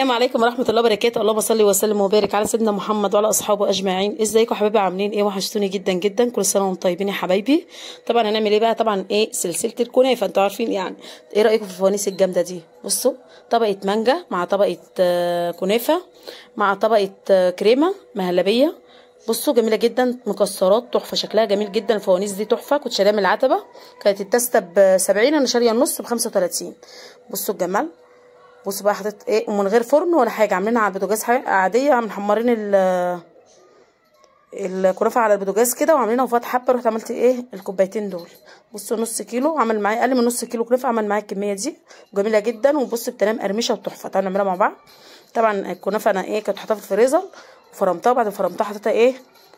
السلام عليكم ورحمة الله وبركاته، اللهم صل وسلم وبارك على سيدنا محمد وعلى أصحابه أجمعين، ازيكم حبايبي عاملين ايه؟ وحشتوني جدا جدا، كل سنة وانتم طيبين يا حبايبي. طبعا هنعمل ايه بقى؟ طبعا ايه سلسلة الكنافة، انتوا عارفين يعني، ايه رأيكم في الفوانيس الجامدة دي؟ بصوا طبقة مانجا مع طبقة آه، كنافة مع طبقة آه، كريمة مهلبية، بصوا جميلة جدا مكسرات تحفة شكلها جميل جدا الفوانيس دي تحفة كنت شاريها من العتبة كانت التستة بسبعين أنا شارية النص بخمسة وتلاتين بصوا الجمال بصوا بقى حطيت ايه ومن غير فرن ولا حاجه عاملينها على البوتاجاز عاديه محمرين ال الكنافه على البوتاجاز كده وعاملينها وفات حبه رحت عملت ايه الكوبايتين دول بصوا نص كيلو عمل معايا اقل من نص كيلو كنافه عمل معايا الكميه دي جميله جدا وبص بتنام قرمشه وتحفه تعالوا نعملها مع بعض طبعا الكنافه انا ايه كنت حاطاها في الفريزر وفرمتها وبعد ما فرمتها حطيتها ايه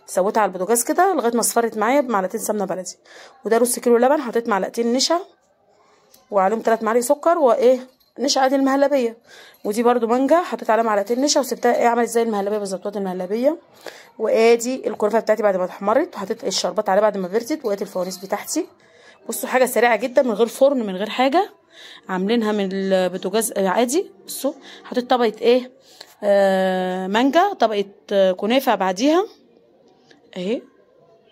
سويتها على البوتاجاز كده لغايه ما اصفرت معايا بمعلقتين سمنه بلدي وده نص كيلو لبن حطيت معلقتين نشا وعليهم ثلاث معالق سكر وايه نشا عادي المهلبيه ودي برده مانجا حطيت عليها معلقتين نشا وسبتها ايه عملت زي المهلبيه بالظبط المهلبيه وادي الكنافه بتاعتي بعد ما اتحمرت وحطيت الشربات عليها بعد ما برتت وادي الفوانيس بتاعتي بصوا حاجه سريعه جدا من غير فرن من غير حاجه عاملينها من البوتاجاز عادي بصوا حطيت طبقه ايه آه مانجا طبقه كنافه بعديها اهي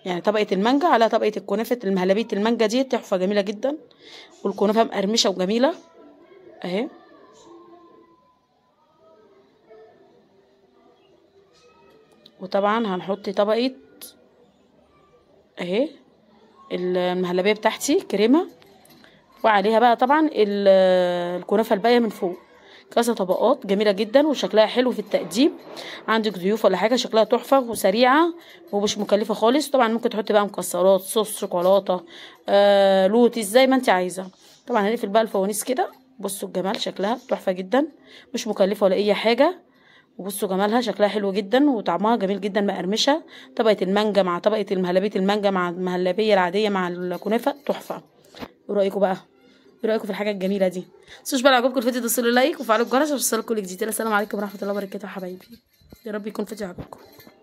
يعني طبقه المانجا على طبقه الكنافه المهلبيه المانجا دي تحفه جميله جدا والكنافه مقرمشه وجميله اهي وطبعا هنحط طبقة اهي المهلبية بتاعتي كريمة وعليها بقى طبعا الكنافة الباقية من فوق كذا طبقات جميلة جدا وشكلها حلو في التقديم عندك ضيوف ولا حاجة شكلها تحفة وسريعة ومش مكلفة خالص طبعا ممكن تحطي بقى مكسرات صوص شوكولاتة آه لوتس زي ما انت عايزة طبعا هنقفل بقى الفوانيس كده بصوا الجمال شكلها تحفه جدا مش مكلفه ولا اي حاجه وبصوا جمالها شكلها حلو جدا وطعمها جميل جدا مقرمشه طبقه المانجا مع طبقه المهلبيه المانجا مع المهلبيه العاديه مع الكنافه تحفه ايه رايكم بقى ايه رايكم في الحاجه الجميله دي متنسوش بقى لو عجبكم الفيديو تدوسوا لايك وفعلوا الجرس عشان توصلكم جديد السلام عليكم ورحمه الله وبركاته يا حبايبي يا رب يكون فيديو عجبكم